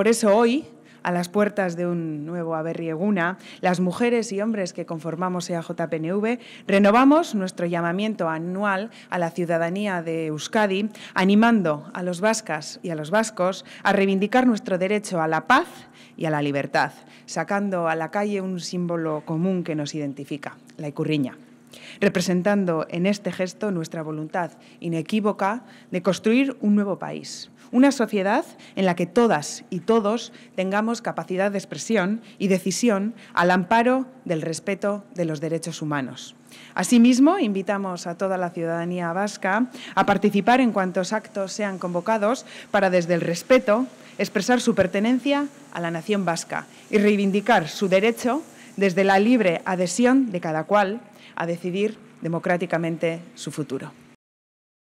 Por eso hoy, a las puertas de un nuevo Aberrieguna, las mujeres y hombres que conformamos EAJPNV renovamos nuestro llamamiento anual a la ciudadanía de Euskadi, animando a los vascas y a los vascos a reivindicar nuestro derecho a la paz y a la libertad, sacando a la calle un símbolo común que nos identifica, la icurriña representando en este gesto nuestra voluntad inequívoca de construir un nuevo país, una sociedad en la que todas y todos tengamos capacidad de expresión y decisión al amparo del respeto de los derechos humanos. Asimismo, invitamos a toda la ciudadanía vasca a participar en cuantos actos sean convocados para, desde el respeto, expresar su pertenencia a la nación vasca y reivindicar su derecho desde la libre adhesión de cada cual a decidir democráticamente su futuro.